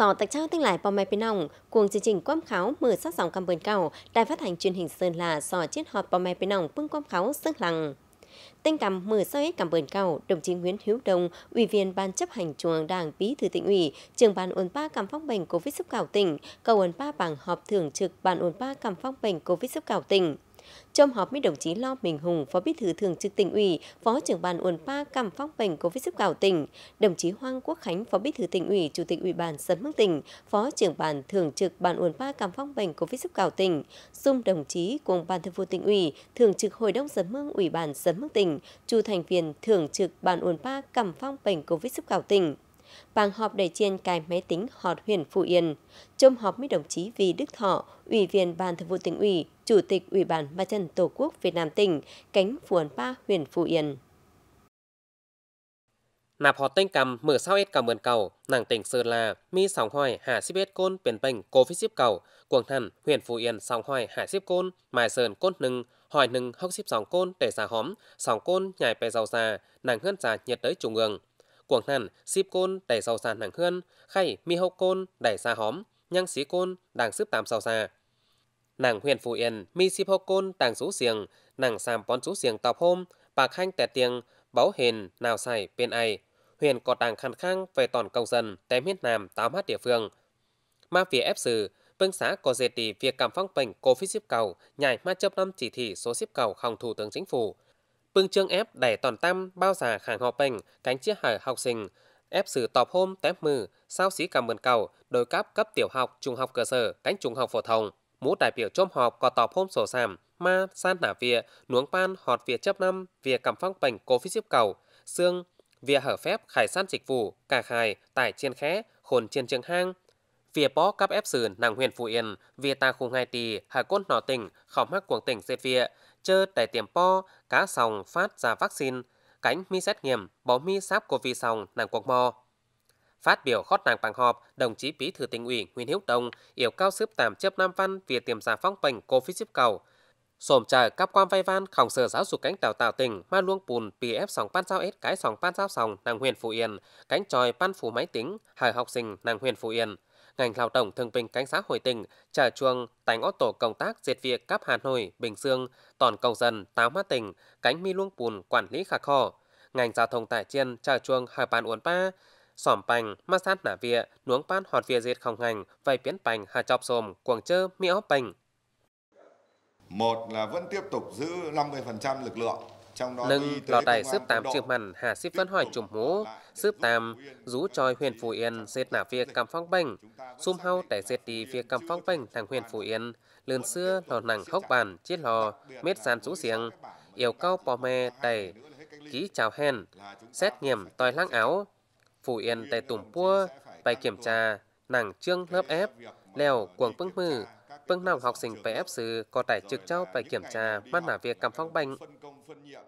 sở tạc trao tinh lại bò mai bên nòng, cuồng chương trình quam kháo mở sát sóng cam bờn cao, đài phát hành truyền hình Sơn là sò chết họp bò mai bên nòng bưng quam kháo sức lằng. Tinh cảm mở sao hết cảm ơn cao, đồng chí Nguyễn Hiếu Đông, Ủy viên Ban chấp hành Trung ương Đảng, Bí thư tỉnh ủy, trưởng ban ôn ba cảm phong bệnh Covid sức cảo tỉnh, cầu ôn ba bằng họp thưởng trực ban ôn ba cảm phong bệnh Covid sức cảo tỉnh. Trong họp với đồng chí Lo Minh Hùng, Phó Bí thư Thường trực tỉnh ủy, Phó trưởng ban Uẩn Pa cầm phong bệnh covid sức gạo tỉnh, đồng chí Hoàng Quốc Khánh, Phó Bí thư tỉnh ủy, Chủ tịch Ủy ban Sấn mương tỉnh, Phó trưởng ban Thường trực ban Uẩn Pa cầm phong bệnh covid sức gạo tỉnh, xung đồng chí cùng ban thường vụ tỉnh ủy, Thường trực Hội đồng Sấn mương Ủy ban Sấn mương tỉnh, chủ thành viên Thường trực ban Uẩn Pa cầm phong bệnh covid sức gạo tỉnh. Bàn họp để trên cài máy tính họt huyện Phú Yên. Trong họp với đồng chí Vì Đức Thọ, Ủy viên Ban Thường vụ tỉnh ủy, Chủ tịch Ủy ban Mặt trận Tổ quốc Việt Nam tỉnh, cánh Phú Ba, huyện Phú Yên. Nạp họ tên cầm mở sau hết cầm mượn cầu, nàng tỉnh Sơn La, mi sóng hoài hạ xếp hết côn biển bình cố phí xếp cầu, cuồng thần huyện Phú Yên sóng hoài hạ xếp côn, mài sơn côn nưng, hỏi nưng hốc xếp sóng côn để xà hóm, sóng côn nhảy bè giàu xa, nàng hơn già nhiệt tới trung ương. Quảng Hàn, Sip Côn, Đài Sào Sàn Hàng Hươn, Khay, Mi Hậu Côn, Đài Sa Hóm, Nhăng Xí Côn, Đàng Sướp Tàm Sào Sa. Nàng huyện Phú Yên, Mi Sip Hậu Côn, Đàng Sú Siềng, Nàng Sàm Bón Sú Siềng Tọc Hôm, Bạc Hanh Tẹt Tiêng, Báu Hền, Nào Sải, Bên Ai. Huyện có đảng khăn khang về toàn công dân, tém hiết nam, táo hát địa phương. Mà phía ép xử, Vương xã có dệt tỷ việc cảm phong bệnh COVID-19 cầu, nhảy ma chấp năm chỉ thị số 10 cầu không thủ tướng chính phủ, bưng chương ép đẩy toàn tâm bao giả khẳng họ bệnh, cánh chiếc hải học sinh, ép sử tọp hôm tép mừ, sao sĩ cảm mần cầu, đối cấp cấp tiểu học, trung học cơ sở, cánh trung học phổ thông. Mũ đại biểu chôm họp có tọp hôm sổ sàm, ma, san nả vịa, nuống pan, họt vịa chấp năm, vịa cảm phong bệnh, cố phí xếp cầu, xương, vịa hở phép, khải san dịch vụ, cả khai tải trên khẽ, khồn trên trường hang, Phía bó cấp ép sườn nàng huyền Phú Yên, vì ta khung hai tỷ, hà cốt nọ tỉnh, khảo mắc cuồng tỉnh dệt vịa, chơ tại tiệm po, cá sòng phát ra vaccine, cánh mi xét nghiệm, bỏ mi sáp covid sòng nàng quốc mò. Phát biểu khót nàng bằng họp, đồng chí Bí thư tỉnh ủy Nguyễn hữu đồng yêu cao xếp tạm chấp Nam Văn về tiềm giả phong bệnh covid giúp cầu. Sổm chờ các quan vay van khổng sở giáo dục cánh tàu tạo tỉnh ma luông bùn pì ép sòng pan sao s cái sòng pan sao sòng nàng huyền Phú Yên, cánh tròi pan phủ máy tính, hải học sinh nàng huyền Phú Yên ngành lao động thương binh cánh xã hội tỉnh trả chuông tại ngõ tổ công tác diệt việc cấp Hà Nội, Bình Dương, toàn cầu dân, táo mát tỉnh, cánh mi luông bùn quản lý khả kho. Ngành giao thông tại chiên trả chuông hai bàn uốn ba, sòm pành ma sát nả vịa, nuống pan họt vịa diệt không ngành, vay biến pành hà chọc xồm, quảng chơ, mi óc pành Một là vẫn tiếp tục giữ 50% lực lượng nâng lò tải sớp tạm trường mặn hà xếp phân hỏi chùm hố sớp tạm rú tròi huyền phú yên dệt nả việc cầm phong bành xung hau tại dệt đi việc cầm phong bành thằng huyền phú yên lươn xưa lò nặng hốc bàn chết lò mết sàn rú xiềng yêu cao bò me tài ký chào hèn xét nghiệm tòi lăng áo phú yên tài tùng pua bài kiểm tra nàng trương lớp ép leo cuồng bưng mư bưng nòng học sinh phải ép sư có tải trực trao bài kiểm tra mắt nả việc cầm phong bành phân nhiệm.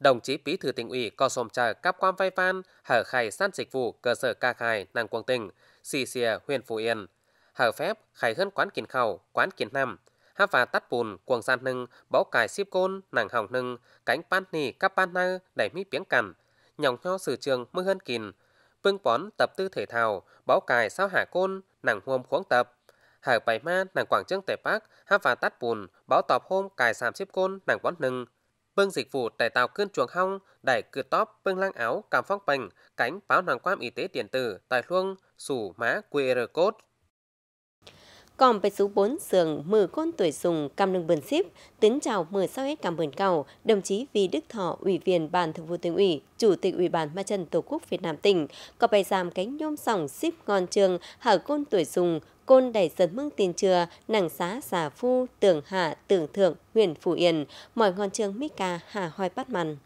Đồng chí Bí thư tỉnh ủy có sồm chờ các quan vai phan hở khai san dịch vụ cơ sở ca khai năng quang tỉnh, xì xìa huyện Phú Yên, hở phép khai hơn quán kiền khẩu, quán kiền nam, há và tắt bùn quần san nưng báo cài ship côn nàng hỏng nưng cánh pan nì các pan nơ đẩy mi tiếng cằn nhòng nho sử trường mưa hơn kìn, vương bón tập tư thể thao báo cài sao hạ côn nàng huom khoáng tập hàng bảy ma nàng quảng trương tệ bác ha và tát bùn báo tọp hôm cài sàm xếp côn nàng bón nừng bưng dịch vụ tại tàu cơn chuồng hong đẩy cửa tóp bưng lang áo cảm phong bình cánh báo nàng quan y tế điện tử tài luông sủ má qr code còn về số 4 sườn mười con tuổi dùng cam ơn bần xếp tính chào mười sau hết cảm ơn cầu, đồng chí Vì Đức Thọ, Ủy viên Ban Thường vụ tỉnh ủy, Chủ tịch Ủy ban mặt trận Tổ quốc Việt Nam tỉnh, có bài giảm cánh nhôm sòng xếp ngon trường hở con tuổi dùng côn đẩy giật mưng tiền chừa, nẳng xá xà phu, tưởng hạ, tưởng thượng, huyền phủ yên, mọi ngọn trường mít ca hà hoi bắt mằn.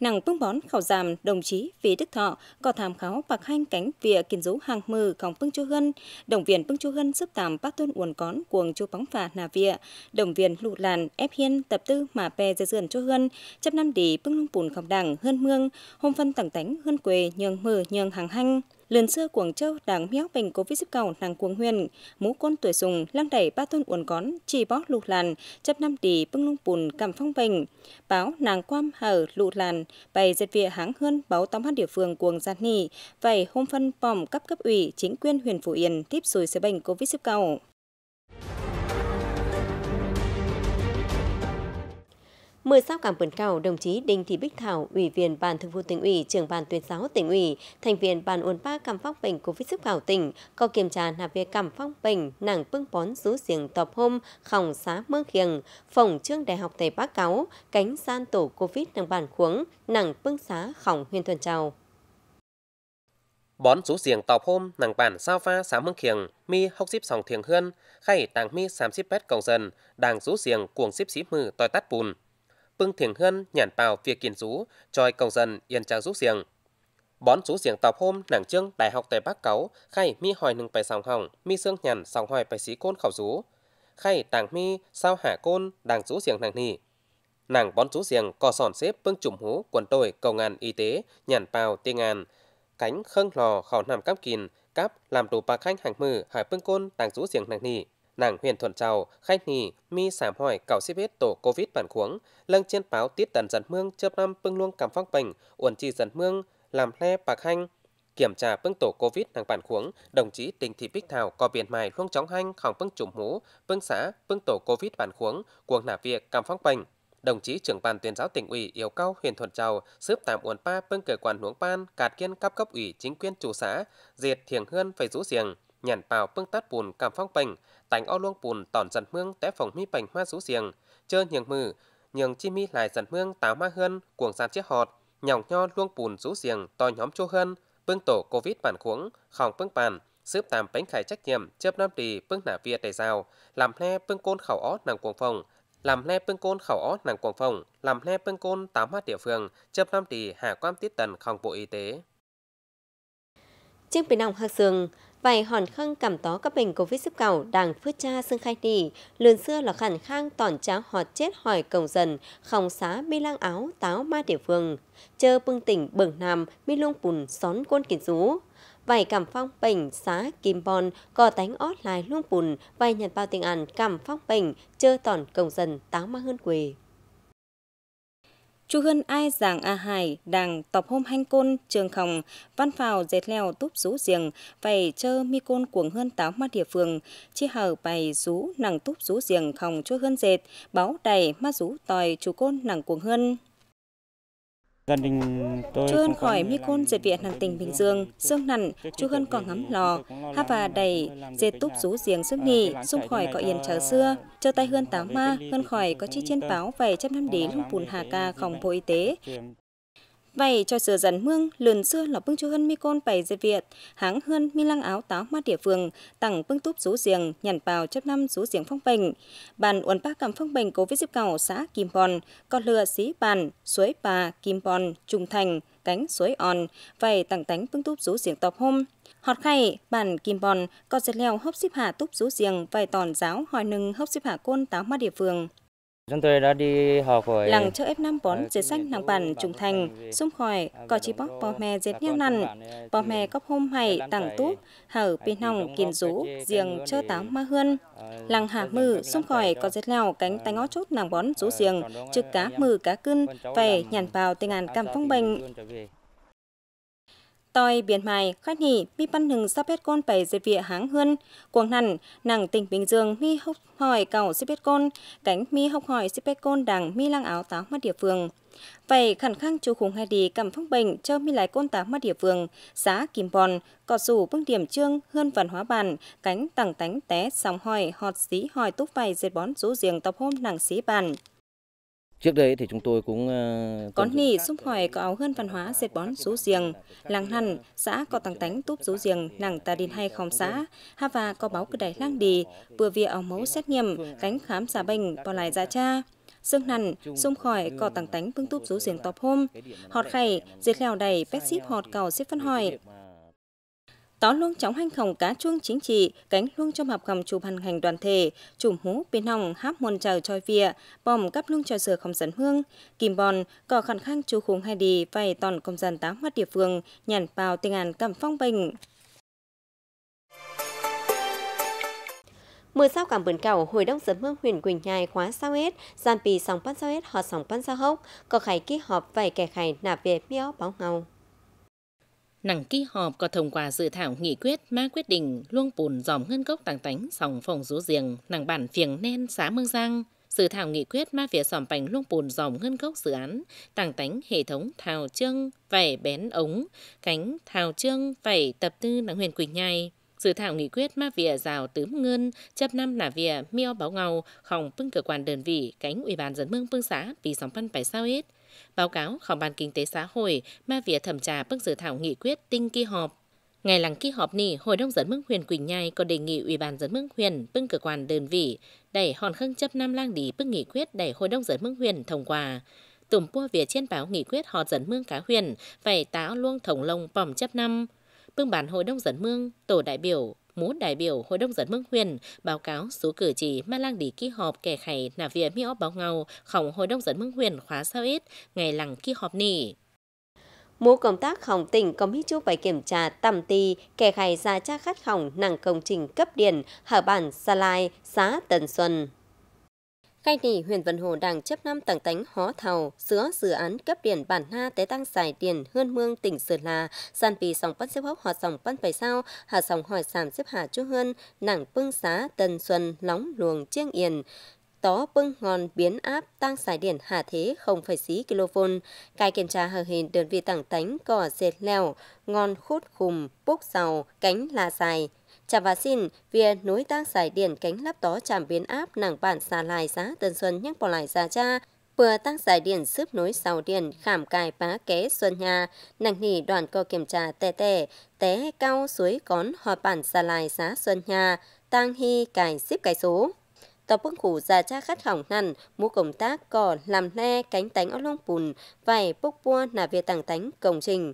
Nàng tung bón khảo giảm đồng chí vì đức thọ, có tham kháo bạc hành cánh vỉa kiến dấu hàng mư khổng bưng chu hân đồng viên bưng chu hân sức tạm bác tôn uồn cón cuồng chu bóng phà nà vịa, đồng viên lụ làn ép hiên tập tư mà bè dây dườn chu hân chấp năm đỉ bưng lung bùn khóng đảng hơn mương, hôm phân tẳng tánh hơn quê nhường mờ nhường hàng hanh lần xưa cuồng châu đảng miếu bệnh covid vi sip cầu nàng cuồng huyền mũ côn tuổi sùng lăng đẩy ba thôn uốn cón chỉ bó lụt làn chấp năm tỷ bưng lung bùn cầm phong bình báo nàng quam hở lụt làn bày dệt vịa háng hơn báo tóm hát địa phương cuồng giạt nỉ vậy hôm phân bòm cấp cấp ủy chính quyền huyện phú yên tiếp rồi sẽ bệnh covid sip cầu mưa sao cảm ơn cao đồng chí Đinh Thị Bích Thảo, Ủy viên Ban Thường vụ tỉnh ủy, trưởng ban tuyên giáo tỉnh ủy, thành viên Ban uốn ba cảm phong bình COVID sức khảo tỉnh, có kiểm tra nạp về cảm phong bình nàng bưng bón rú giềng tập hôm khòng xá mơ khiềng, phòng trương đại học Tây Bắc Cáo, cánh san tổ COVID nàng bản khuống, nàng bưng xá khòng huyền thuần chào. Bón rú giềng tọp hôm nàng bản sao pha xá mương khiềng, mi hốc xíp sòng thiền hươn, khay tàng mi xám xíp bét cầu dần, đàng rú giềng cuồng xíp xíp mừ tòi tát bùn, bưng thiền hơn nhàn bào việc kiên rú, choi cầu dần yên trang rú xiềng Bón rú xiềng tàu hôm nàng trương đại học tại Bắc Cáu, khai mi hỏi nâng bài sòng hỏng, mi xương nhàn sòng hỏi bài sĩ côn khảo rú. Khai tàng mi sao hả côn đàng rú xiềng nàng nỉ. Nàng bón rú xiềng cò sòn xếp bưng chùm hú quần tôi cầu ngàn y tế nhàn bào tiên ngàn. Cánh khâng lò khảo nằm cam kín, cáp làm đủ bà khanh hàng mử hải bưng côn đàng rú xiềng nàng nỉ nàng huyền Thuận trào, khách nghỉ, mi xảm hỏi cảo xếp hết tổ covid bản khuống, lâng trên báo tiết tần dần mương chớp năm pưng luông cầm phong bình uẩn chi dần mương, làm le bạc hanh. Kiểm tra pưng tổ covid nàng bản khuống, đồng chí tình thị bích thảo có biển mài luông chóng hanh khỏng pưng trùm hú, pưng xã, pưng tổ covid bản khuống, cuồng nả việc cầm phong bình Đồng chí trưởng ban tuyên giáo tỉnh ủy yêu cầu huyền Thuận trào, xếp tạm uẩn pa pưng cơ quan huống pan, cạt kiên cấp cấp ủy chính quyền chủ xã, diệt thiền hươn phải rũ giềng nhàn bào pưng tát bùn cảm phong bình tành ô luông bùn tỏn dần mương té phòng mi bành hoa rú xiềng chơ nhường mừ nhường chi mi lại dần mương táo ma hơn cuồng sàn chiếc họt nhỏng nho luông bùn rú xiềng to nhóm chô hơn bưng tổ covid bản khuống khòng bưng bàn xếp tạm bánh khai trách nhiệm chớp năm trì bưng nả vía đầy rào làm le bưng côn khẩu ó nàng cuồng phòng làm le bưng côn khẩu ó nàng cuồng phòng làm le bưng côn tám mắt địa phương chớp năm trì hạ quan tiết tần khòng bộ y tế chiếc bình nòng hạc sừng vài hòn khăn cảm tỏ các bệnh covid sức cầu đang phước cha sưng khai tỷ, lươn xưa là khẩn khang tỏn trá họt chết hỏi cầu dần, khòng xá mi lang áo táo ma địa phương. Chơ bưng tỉnh bường nam, mi lung bùn xón quân kiến rú. Vài cảm phong bệnh xá kim bon, cò tánh ót lại lung bùn, vài nhận bao tình ăn cảm phong bệnh, chơ tỏn cầu dần táo ma hơn quỳ. Chú hơn ai giảng A à Hải đang tập hôm hanh côn trường khòng văn phào dệt leo túp rú giềng phải chơ mi côn cuồng hơn táo ma địa phương chi hở bày rú nàng túp rú giềng khòng chú hơn dệt báo đầy ma rú tòi chú côn nàng cuồng hơn Gia đình tôi Chu Hân khỏi Mekong dệt viện hàng tỉnh Bình Dương, xương nặn, Chu Hân còn ngắm lò, hát và đầy, dệt túp rú giềng sức nghỉ, ờ, xung khỏi có yên chờ xưa, chờ tay Hân táo ma, Hân khỏi có chi trên báo về chấp năm đế lúc bùn hà ca phòng bộ y tế. Vậy cho sửa dần mương, lườn xưa là bưng chú hơn mi côn bày dệt Việt, háng hơn mi lăng áo táo mát địa phương, tặng bưng túp rú giềng, nhằn bào chấp năm rú giềng phong bình. Bàn uẩn ba cầm phong bình cố với dịp cầu xã Kim Bòn, còn lừa xí bàn, suối bà, Kim Bòn, Trung Thành, cánh suối on, vậy tặng tánh bưng túp rú giềng tọp hôm. Họt khay, bản kim bòn, còn dệt leo hốc xếp hạ túp rú giềng, vậy tòn giáo hỏi nưng hốc xếp hạ côn táo mát địa phương. Làng cho ép năm bón ờ, dệt xanh nàng bản trùng thành, ờ, xung khỏi, có chi bóc bò mè dệt nhau nằn, bò ừ, mè cóp hôm hay tàng túc hở bên hồng kiền rú, giềng chơ táo ma hươn. Ờ, Làng hạ mừ, xung khỏi có dệt lèo cánh tay ngó chốt nàng bón rú giềng, trực cá mừ cá cưng, về nhàn vào tình ngàn cảm phong bệnh. Tôi biến mài, khách hỉ, mi băn hừng sắp hết côn bảy diệt vịa háng hơn. Cuồng hẳn, nàng tỉnh Bình Dương mi hốc hỏi cầu xếp hết côn cánh mi hốc hỏi xếp hết côn đằng mi lăng áo táo mắt địa phương. Vậy khẳng khăng chú khủng hai đi cầm phong bệnh cho mi lái côn táo mắt địa phương, xã Kim Bòn, cọ rủ bưng điểm trương, hơn văn hóa bàn, cánh tẳng tánh té, sóng hỏi, họt dí hỏi túc vầy diệt bón rú giềng tập hôm nàng xí bàn. Trước đây thì chúng tôi cũng... Có nỉ xung hỏi có áo hơn văn hóa dệt bón số giềng. Làng hẳn, xã có tăng tánh túp số giềng, nàng ta đến hay khóm xã. Hà và có báo cửa đáy lang đi, vừa via áo mẫu xét nghiệm, cánh khám giả bệnh, bỏ lại dạ cha. Sương nằn, xung khỏi, có tăng tánh vương túp rú giềng tọp hôm. Họt khay, dệt lèo đầy, pet ship họt cầu xếp phân hỏi. Tó luôn chóng hanh khổng cá chuông chính trị, cánh luôn trong hợp khổng chụp hành hành đoàn thể, chùm hú biên hồng háp môn trào choi vịa bòm cắp luôn cho sửa không dẫn hương, kim bòn, cỏ khẳng khang chú khung hai đi vầy toàn công dân tám mắt địa phương, nhàn bào tình an cầm phong bình. mưa sao cảm bẩn cầu hồi đông giấm mương huyền quỳnh nhai khóa sao hết gian pì sóng bắn sao hết họ sóng bắn sao hốc có khải ký họp vầy kẻ khải nạp về miếu báo ngầu nàng ký họp có thông qua dự thảo nghị quyết ma quyết định luông bùn dòng ngân gốc tàng tánh sòng phòng rú giềng nàng bản phiền nên xã mương giang dự thảo nghị quyết ma phía sòm bành luông bùn dòng ngân gốc dự án tàng tánh hệ thống thảo trương vảy bén ống cánh thảo trương vảy tập tư nàng huyền quỳnh nhai Dự thảo nghị quyết ma vỉa rào tướm ngân chấp năm nả vỉa miêu báo ngầu không pưng cơ quan đơn vị cánh ủy ban dân mương bưng xã vì sóng văn bài sao hết. Báo cáo khỏi ban kinh tế xã hội ma vỉa thẩm trà bức dự thảo nghị quyết tinh kỳ họp Ngày làng kỳ họp nỉ, Hội đồng dân mương huyền Quỳnh Nhai có đề nghị Ủy ban dân mương huyền bưng cơ quan đơn vị đẩy hòn khâng chấp năm lang đi bưng nghị quyết đẩy Hội đồng dân mương huyền thông qua. Tùm pua vỉa trên báo nghị quyết họ dân mương cá huyền phải táo luông thổng lông bòm chấp năm bưng bản Hội đồng Dân Mương, Tổ đại biểu, Mú đại biểu Hội đồng Dân Mương huyền báo cáo số cử chỉ mà lang đi ký họp kẻ khải là việc mi báo ngầu khổng Hội đồng Dân Mương huyền khóa sao ít ngày lằng ký họp nỉ. Mũ công tác khổng tỉnh có mít chú phải kiểm tra tầm tì, kẻ khai ra cha khát khổng nặng công trình cấp điện, hở bản xa Lai, xã Tần Xuân cây nỉ huyện Vân Hồ đang chấp năm tảng tánh hó thầu giữa dự án cấp điện bản na tế tăng giải điện hơn mương tỉnh Sơn La, gian vì sòng bắt xếp hốc hòa sòng bắt phải sao, hạ sòng hỏi sàm xếp hà chú hơn, nàng bưng xá tần xuân lóng luồng chiêng yên tó bưng ngon biến áp tăng giải điện hạ thế 0,6 kV. Cài kiểm tra hờ hình đơn vị tảng tánh cỏ dệt leo, ngon khút khùm, bốc dầu, cánh là dài, Chà và xin, via nối tác giải điện cánh lắp tó chạm biến áp nàng bản xà lại giá tân xuân nhắc bỏ lại giá cha, vừa tăng giải điện xếp nối sáu điện khảm cài phá kế xuân nhà nặng nỉ đoàn co kiểm tra tè tè té cao suối cón hòa bản xà lại giá xuân nhà tăng hy cài xếp cái số tàu bưng khủ già cha khát hỏng hẳn mua công tác cỏ làm le cánh tánh ở lông bùn vải bốc bua là việc tàng tánh công trình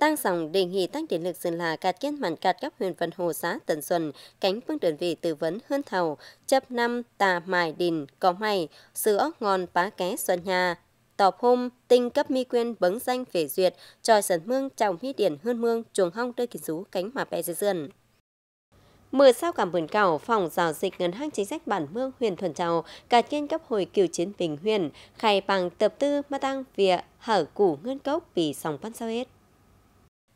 Tăng dòng đề nghị Tăng Điện lực Sơn La cạt kết mạnh cạt các huyện Vân Hồ Xá Tần Xuân, cánh phương đơn vị tư vấn Hương Thầu, chấp năm tà mài đình, có mày, sữa ngon pá ké xuân nhà, tọp hôm tinh cấp mi quyên bấn danh phê duyệt tròi sần mương trồng huy điển hơn mương chuồng hong đôi kỳ rú cánh mà bè dưới dườn Mưa sao cảm vườn cảo, phòng giao dịch ngân hàng chính sách bản mương huyện Thuần Châu, cả kiên cấp hồi cựu chiến bình huyện, khai bằng tập tư mà tăng việc hở củ ngân cốc vì sòng văn sao hết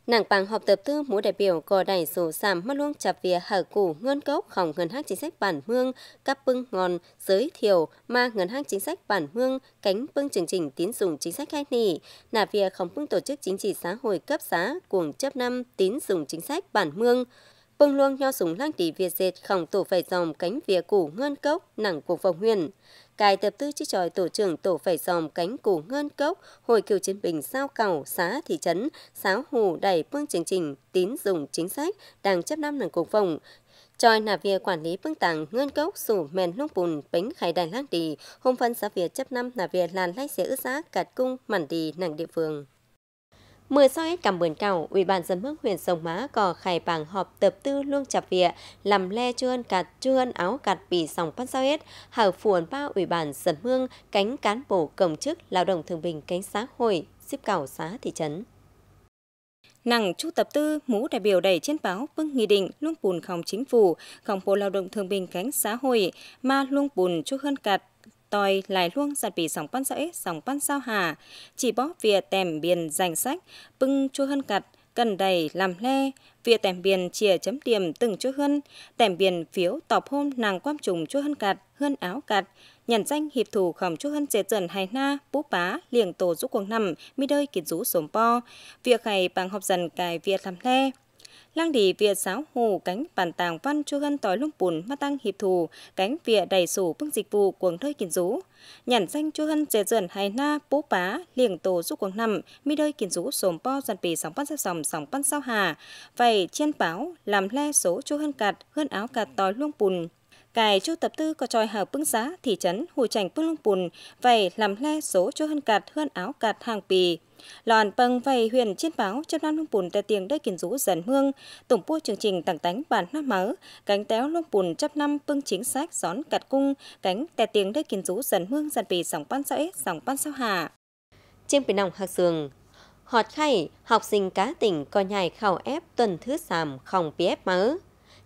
nàng bằng họp tập tư mỗi đại biểu có đại số giảm mất luôn chạp vía hở củ ngân gốc, khổng ngân hàng chính sách bản mương các bưng ngon giới thiệu mà ngân hàng chính sách bản mương cánh bưng chương trình tín dụng chính sách khai nỉ nà vía không bưng tổ chức chính trị xã hội cấp xã cuồng chấp năm tín dụng chính sách bản mương bưng luông nho súng lăng tí việt dệt khổng tổ phải dòng cánh vía củ ngân cốc nặng cuộc vòng huyền cài tập tư chi tròi tổ trưởng tổ phải dòng cánh củ ngân cốc hồi cựu chiến binh sao cầu xá thị trấn sáo hù đẩy phương chương trình tín dụng chính sách đang chấp năm nặng cuộc vòng Choi là việc quản lý bưng tàng ngân cốc sủ men lúc bùn bánh khai đài lăng đi, hôm phân xã việc chấp năm là việc làn lách xe ướt giá cạt cung mản đi nặng địa phương mưa sau hết cảm ơn cao, Ủy ban dân hương huyện Sông Má có khai bảng họp tập tư luông chạp vịa, làm le chuân cạt chuân áo cạt vì sòng phát sau hết, hở phuồn ba Ủy ban dân hương cánh cán bộ công chức, lao động thường bình cánh xã hội, xếp cảo xã thị trấn. Nặng chu tập tư, mũ đại biểu đẩy trên báo bưng vâng nghị định luông bùn không chính phủ, không bộ lao động thường bình cánh xã hội, mà luông bùn chu hơn cạt tòi lại luông giặt bị sóng pan sao sóng sòng sao hà chỉ bó vỉa tèm biển danh sách bưng chua hơn cặt cần đầy làm le vỉa tèm biển chìa chấm điểm từng chua hơn tèm biển phiếu tọp hôm nàng quam trùng chua hơn cặt hơn áo cặt nhận danh hiệp thủ khẩm chua hân dệt dần hài na bú bá liền tổ giúp quần nằm mi đơi kịt rú sổm po việc này bằng học dần cài việc làm le lăng đi vịa sáo hồ cánh bản tàng văn chu gân tỏi lung bùn ma tăng hiệp thù cánh vịa đầy sủ bưng dịch vụ quần thơi kiến rú nhản danh chu hân dễ dần hài na bố bá liền tổ giúp quần nằm mi đơi kiến rú sồn po dàn bì sóng bắt ra sòng sóng bắt sao hà vậy trên báo làm le số chu hân cạt hơn áo cạt tỏi lung bùn cài chu tập tư có tròi hào bưng giá thị trấn hù chảnh bưng lông bùn vầy làm le số cho hơn cạt hơn áo cạt hàng pì lòn bằng vầy huyền chiến báo cho nam lông bùn tè tiền đây kiến rũ dần hương tổng bua chương trình tặng tánh bản nam máu cánh téo lông bùn chấp năm bưng chính sách gión cạt cung cánh tè tiền đây kiến rũ dần hương dần vì sóng pan sẫy sóng pan sao hà trên bình nòng hạc sường Họt khay, học sinh cá tỉnh có nhài khảo ép tuần thứ sàm không biết mớ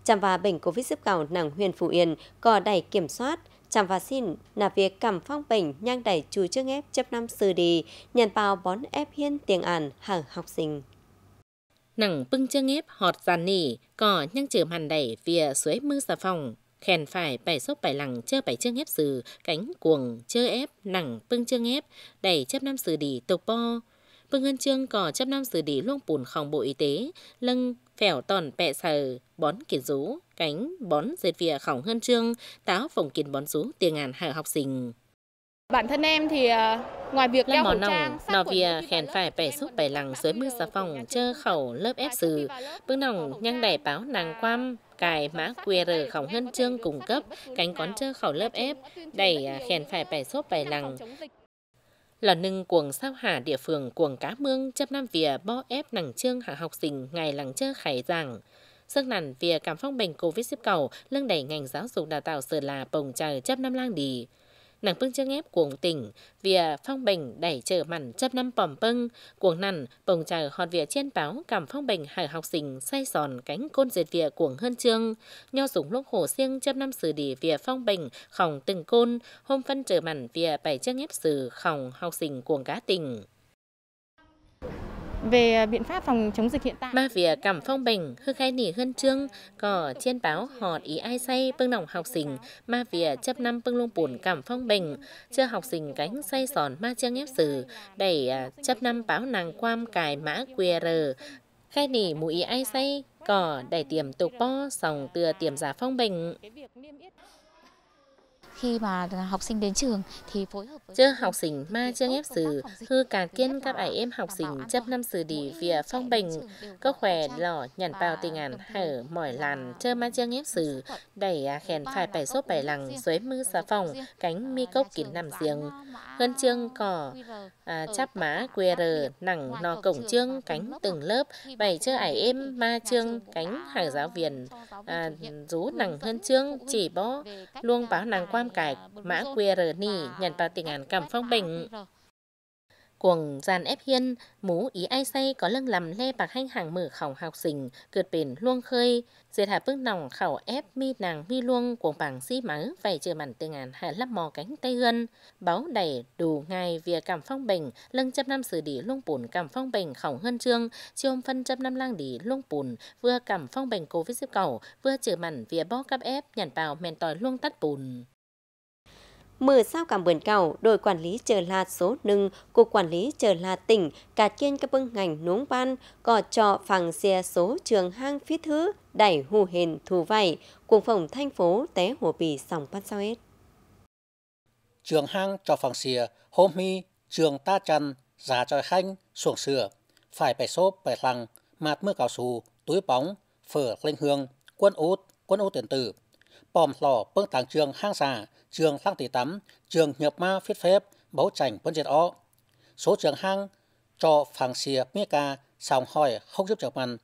chạm và bệnh covid giúp gạo nặng huyền phú yên có đẩy kiểm soát chạm và xin là việc cầm phong bệnh nhang đẩy chui trước ép chấp năm sư đi nhận vào bón ép hiên tiền ản hàng học sinh nặng bưng chưa ép họt giàn nỉ cỏ nhang trừ hàn đẩy vỉa suối mưa xà phòng khen phải bảy sốc bảy lằng chưa bảy chương ép sừ cánh cuồng chưa ép nặng bưng chương ép đẩy chấp năm sừ đi tục po bưng ngân chương cỏ chấp năm sừ đi luôn bùn khòng bộ y tế lưng phèo tòn pẹ sờ, bón kiến rú, cánh, bón dệt vỉa khỏng hơn trương, táo phồng kiến bón rú tiền ngàn hạ học sinh. Bản thân em thì ờ, ngoài việc đeo khẩu trang, nó vỉa à, khen phải bẻ xúc bẻ lằng dưới mưa xà phòng chơ khẩu lớp ép sừ, bưng nòng nhang đẩy báo nàng quam, cài mã QR khổng hân trương cung cấp, cánh con chơ khẩu lớp ép, đẩy khen phải bẻ xúc bẻ lằng là nâng cuồng sao hả địa phương cuồng cá mương chấp nam vỉa bó ép nằng trương hạ học sinh ngày lắng chơ khải giảng sức nản vỉa cảm phong bệnh covid xếp cầu lưng đẩy ngành giáo dục đào tạo sửa là bồng trời chấp năm lang đi nàng pưng chưa ép cuồng tỉnh vỉa phong bình đẩy trở mặn chấp năm bòm pưng cuồng nằn bồng chờ hòn vỉa trên báo cầm phong bình hải học sinh say sòn cánh côn diệt vỉa cuồng hơn trương nho dùng lúc hồ siêng chấp năm sử đỉ vỉa phong bình khổng từng côn hôm phân trở mặn vỉa bảy chưa ép sử khổng học sinh cuồng cá tình về à, biện pháp phòng chống dịch hiện tại. Ba vỉa cảm phong bệnh hư khai nỉ hơn trương, có trên báo họt ý ai say bưng đồng học sinh, ma vỉa chấp năm bưng lung bùn cảm phong bệnh, chưa học sinh cánh say sòn ma chương ép sử, đẩy à, chấp năm báo nàng quam cài mã QR, khai nỉ mũi ai say, cỏ đẩy tiềm tục po sòng tưa tiềm giả phong bệnh khi mà học sinh đến trường thì phối hợp với chưa học sinh ma chưa ép sử hư cả kiến các ải em học sinh chấp năm sử đi vỉa phong bình có khỏe lỏ nhận bao tình ngàn hở mỏi lằn chưa ma chưa ép sử đẩy à, khen phải bài số bài lằng dưới mưa xà phòng cánh à, mi cốc kín nằm giềng hơn chương cỏ à, chắp má qr nặng nò cổng chương cánh từng lớp bảy chưa ải em ma chương cánh hàng giáo viên à, rú nặng hơn chương chỉ bó luôn báo nàng quan năm cài mã QR ni nhận vào tình ảnh cảm phong bình. Cuồng gian ép hiên, mú ý ai say có lưng lầm lê bạc hành hàng mở khổng học sinh, cượt bền luông khơi, diệt hạ bức nòng khẩu ép mi nàng mi luông cuồng bảng xí mắng phải chờ mặn tương án hạ lắp mò cánh tay hơn báo đẩy đủ ngài vìa cảm phong bình, lưng chấp năm sử đỉ luông bùn cảm phong bình khổng hơn trương, chiêu phân chấp năm lang đỉ luông bùn, vừa cảm phong bình covid xếp cầu, vừa chờ mặn vìa bó cắp ép nhàn vào men tòi luông tắt bùn. Mở sao cảm bươn cầu, đội quản lý chờ là số nâng, cục quản lý chờ là tỉnh, cả trên các bưng ngành nuống ban, cò trọ phẳng xe số trường hang phía thứ, đẩy hù hền thù vảy, cùng phòng thành phố té hồ bì sòng pan sao hết. Trường hang cho phẳng xe, hôm mi, trường ta chăn, giá cho khanh, xuồng sửa, phải bẻ xốp, bẻ lăng, mạt mưa cao su, túi bóng, phở lên hương, quân út, quân út tiền tử bòm lò bưng tàng trường hang xà, trường lang tỷ tắm, trường nhập ma phiết phép, bấu chảnh quân diệt ó. Số trường hang cho phàng xìa mía ca, sòng hỏi không giúp chọc mặn.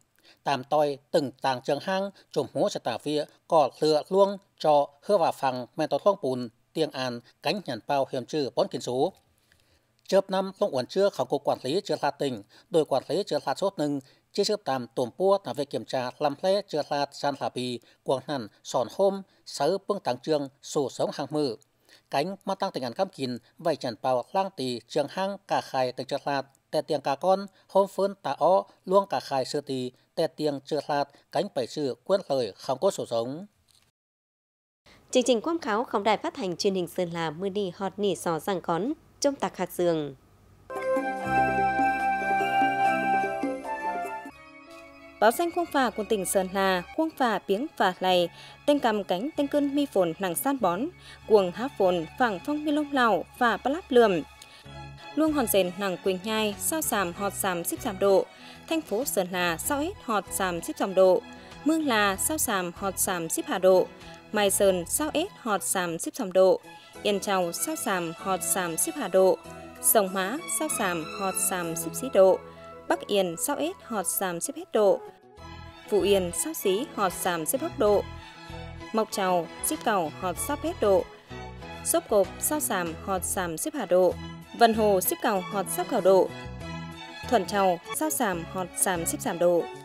Tạm toi từng tàng trường hang chùm hố sẽ tả vía có lựa luông cho hứa và phàng men tốt không bùn tiếng an cánh nhận bao hiểm trừ bốn kiến số. Chớp năm, lông uẩn chưa khảo cục quản lý chưa là tỉnh, đội quản lý chưa là sốt nâng, chỉ sự tạm tuần bua là về kiểm tra làm lẽ chưa là san là bì quảng hàn sòn hôm sáu bưng tăng trường sổ sống hàng mưa cánh mà tăng tình ngàn cam kín vậy chẳng bao lang tì trường hang cả khai từng chưa là tè tiền cả con hôm phơn tà ó luôn cả khai sư tì tè tiền chưa là cánh bảy sự quân lời không có sổ sống Chương trình quảng cáo không đài phát hành truyền hình Sơn La mưa đi hot nỉ sò răng cón trong tạc hạt giường. Báo danh khuôn phà của tỉnh Sơn La, khuôn phà biếng phà lầy, tên cầm cánh tên cơn mi phồn nàng san bón, cuồng há phồn phẳng phong mi lông lào và ba láp lườm. Luông hòn rền nàng quỳnh nhai, sao sàm họt sàm xích sàm độ, thành phố Sơn La sao hết họt sàm xích sàm độ, mương là sao sàm họt sàm xích hà độ, mai sơn sao ếch họt sàm xích sàm độ, yên châu sao sàm họt sàm xích hà độ, sông hóa sao sàm họt sàm xích xí độ, Bắc Yên sao ết họt sàm xếp hết độ, Phú Yên, Sóc Xí, Họt Sàm, Xếp Hóc Độ, Mộc Trầu, Xếp Cầu, Họt Sóc Hết Độ, Sóc Cộp, Sao Sàm, Họt Sàm, Xếp Hà Độ, Vân Hồ, Xếp Cầu, Họt Sóc Cầu Độ, Thuần Trầu, Sao Sàm, Họt Sàm, Xếp Sàm Độ.